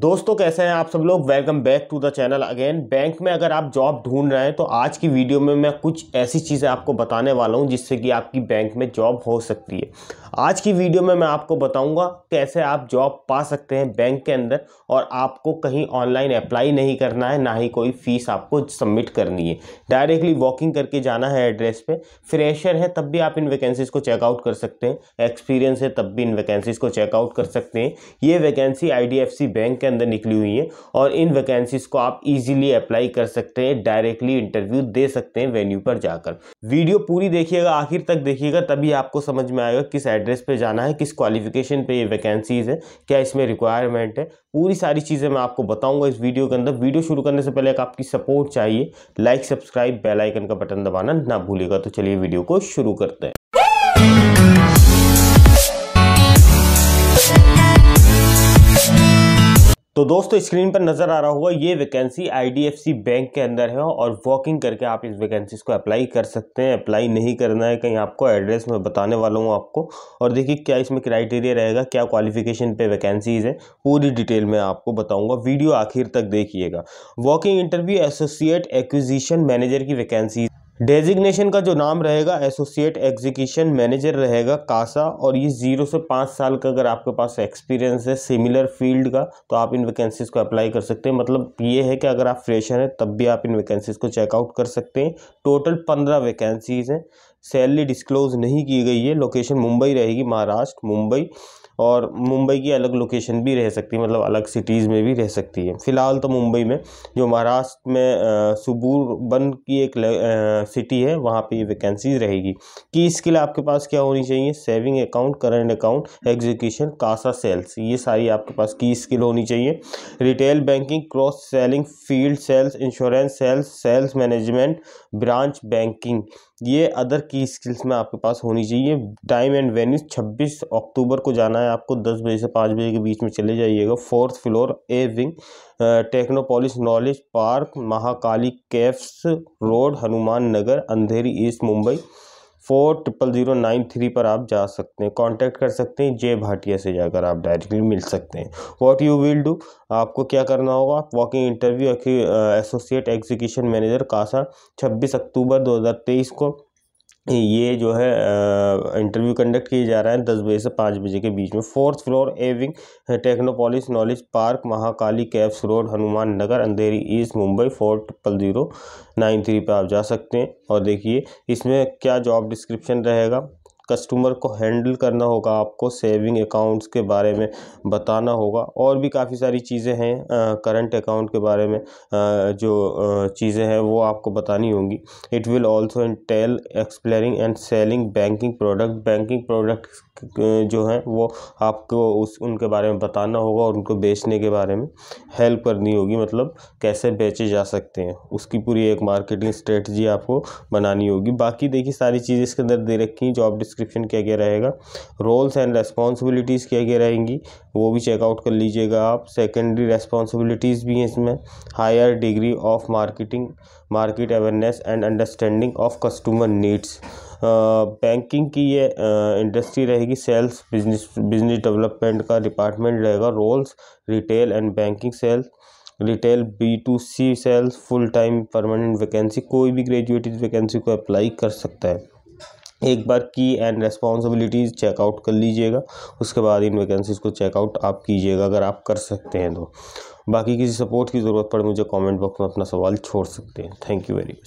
दोस्तों कैसे हैं आप सब लोग welcome back to the channel again bank में अगर आप जॉब ढूंढ रहे हैं तो आज की वीडियो में मैं कुछ ऐसी चीज़ें आपको बताने वाला हूं जिससे कि आपकी बैंक में जॉब हो सकती है आज की वीडियो में मैं आपको बताऊंगा कैसे आप जॉब पा सकते हैं बैंक के अंदर और आपको कहीं ऑनलाइन अप्लाई नहीं करना है ना ही कोई फ़ीस आपको सबमिट करनी है डायरेक्टली वॉकिंग करके जाना है एड्रेस पर फ्रेशर है तब भी आप इन वैकेंसीज़ को चेकआउट कर सकते हैं एक्सपीरियंस है तब भी इन वैकेंसीज़ को चेकआउट कर सकते हैं ये वैकेंसी आई बैंक के अंदर निकली हुई हैं और इन वैकेंसीज़ को आप इजीली अप्लाई कर सकते हैं डायरेक्टली इंटरव्यू दे सकते हैं वेन्यू पर जाकर वीडियो पूरी देखिएगा आखिर तक देखिएगा तभी आपको समझ में आएगा किस एड्रेस पर जाना है किस क्वालिफिकेशन पर ये वैकेंसीज़ है क्या इसमें रिक्वायरमेंट है पूरी सारी चीज़ें मैं आपको बताऊंगा इस वीडियो के अंदर वीडियो शुरू करने से पहले आपकी सपोर्ट चाहिए लाइक सब्सक्राइब बेल आइकन का बटन दबाना ना भूलेगा तो चलिए वीडियो को शुरू करते हैं तो दोस्तों स्क्रीन पर नज़र आ रहा होगा ये वैकेंसी आईडीएफसी बैंक के अंदर है और वॉकिंग करके आप इस वैकेंसीज को अप्लाई कर सकते हैं अप्लाई नहीं करना है कहीं आपको एड्रेस मैं बताने वाला हूँ आपको और देखिए क्या इसमें क्राइटेरिया रहेगा क्या क्वालिफिकेशन पे वैकेंसीज़ है पूरी डिटेल में आपको बताऊँगा वीडियो आखिर तक देखिएगा walking interview associate acquisition manager की वैकेंसी डेजिग्नेशन का जो नाम रहेगा एसोसिएट एग्जीक्यूशन मैनेजर रहेगा कासा और ये जीरो से पाँच साल का अगर आपके पास एक्सपीरियंस है सिमिलर फील्ड का तो आप इन वैकेंसीज़ को अप्लाई कर सकते हैं मतलब ये है कि अगर आप फ्रेशर हैं तब भी आप इन वैकेंसीज़ को चेकआउट कर सकते हैं टोटल पंद्रह वैकेंसीज़ हैं सैलरी डिस्क्लोज नहीं की गई है लोकेशन मुंबई रहेगी महाराष्ट्र मुंबई और मुंबई की अलग लोकेशन भी रह सकती है मतलब अलग सिटीज़ में भी रह सकती है फ़िलहाल तो मुंबई में जो महाराष्ट्र में सुबूरबन की एक आ, सिटी है वहाँ पे ये वैकेंसीज रहेगी कि इसके लिए आपके पास क्या होनी चाहिए saving account current account execution CASA sales ये सारी आपके पास की स्किल होनी चाहिए retail banking cross selling field sales insurance sales sales management branch banking ये अदर की स्किल्स में आपके पास होनी चाहिए टाइम एंड वेन्यू 26 अक्टूबर को जाना है आपको 10 बजे से 5 बजे के बीच में चले जाइएगा fourth floor A wing Technopolis knowledge park Mahakali caves road Hanuman Nagar Andheri east Mumbai four triple zero nine three पर आप जा सकते हैं कांटेक्ट कर सकते हैं जय भाटिया से जाकर आप डायरेक्टली मिल सकते हैं व्हाट यू विल डू आपको क्या करना होगा walking interview associate execution manager CASA छब्बीस अक्टूबर 2023 को ये जो है इंटरव्यू कंडक्ट किए जा रहे हैं दस बजे से पाँच बजे के बीच में fourth floor A wing Technopolis knowledge park Mahakali caves road Hanuman Nagar Andheri east Mumbai four triple zero nine three पर आप जा सकते हैं और देखिए इसमें क्या जॉब डिस्क्रिप्शन रहेगा कस्टमर को हैंडल करना होगा आपको सेविंग अकाउंट्स के बारे में बताना होगा और भी काफ़ी सारी चीज़ें हैं करंट अकाउंट के बारे में जो चीज़ें हैं वो आपको बतानी होंगी it will also tell explaining and selling banking product banking product जो हैं वो आपको उस उनके बारे में बताना होगा और उनको बेचने के बारे में हेल्प करनी होगी मतलब कैसे बेचे जा सकते हैं उसकी पूरी एक मार्केटिंग स्ट्रेटजी आपको बनानी होगी बाकी देखिए सारी चीज़ें इसके अंदर दे रखी हैं जॉब डिस्क डिस्क्रिप्शन क्या क्या रहेगा रोल्स एंड रेस्पॉन्सिबिलिटीज़ क्या क्या रहेंगी वो भी चेकआउट कर लीजिएगा आप सेकेंडरी रेस्पॉन्सिबिलिटीज़ भी हैं इसमें higher degree of marketing market awareness and understanding of customer needs banking की ये इंडस्ट्री रहेगी सेल्स बिजनेस बिजनेस डेवलपमेंट का डिपार्टमेंट रहेगा roles retail and banking sales retail B to C sales full time permanent vacancy कोई भी इस vacancy को apply कर सकता है एक बार की एंड रेस्पॉन्सिबिलिटीज़ चेकआउट कर लीजिएगा उसके बाद इन वैकेंसीज़ को चेकआउट आप कीजिएगा अगर आप कर सकते हैं तो बाकी किसी सपोर्ट की ज़रूरत पड़े मुझे कमेंट बॉक्स में अपना सवाल छोड़ सकते हैं थैंक यू वेरी मच